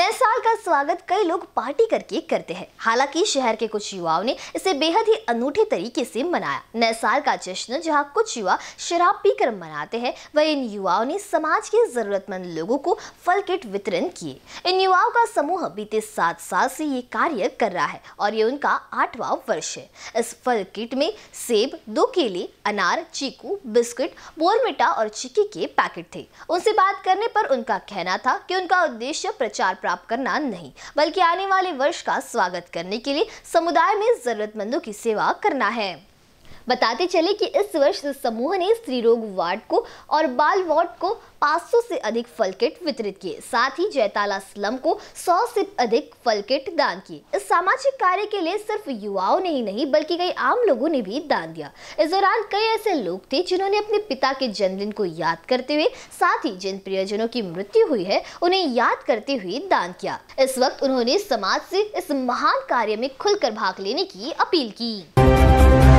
नए साल का स्वागत कई लोग पार्टी करके करते हैं हालांकि शहर के कुछ युवाओं ने इसे बेहद ही अनूठे तरीके से मनाया नए साल का जश्न जहां कुछ युवा शराब पीकर मनाते हैं वह इन युवाओं ने समाज के जरूरतमंद लोगों को फल किट वितरण किए इन युवाओं का समूह बीते सात साल से ये कार्य कर रहा है और ये उनका आठवा वर्ष है इस फल किट में सेब दो केले अनार चीकू बिस्किट बोरमिटा और चिक्की के पैकेट थे उनसे बात करने पर उनका कहना था कि उनका उद्देश्य प्रचार प्राप्त करना नहीं बल्कि आने वाले वर्ष का स्वागत करने के लिए समुदाय में जरूरतमंदों की सेवा करना है बताते चले कि इस वर्ष समूह ने स्त्री रोग वार्ड को और बाल वार्ड को 500 से अधिक फल किट वितरित किए साथ ही जयताला स्लम को 100 से अधिक फल किट दान किए इस सामाजिक कार्य के लिए सिर्फ युवाओं ने ही नहीं बल्कि कई आम लोगों ने भी दान दिया इस दौरान कई ऐसे लोग थे जिन्होंने अपने पिता के जन्मदिन को याद करते हुए साथ ही जिन प्रियजनों की मृत्यु हुई है उन्हें याद करते हुए दान किया इस वक्त उन्होंने समाज से इस महान कार्य में खुलकर भाग लेने की अपील की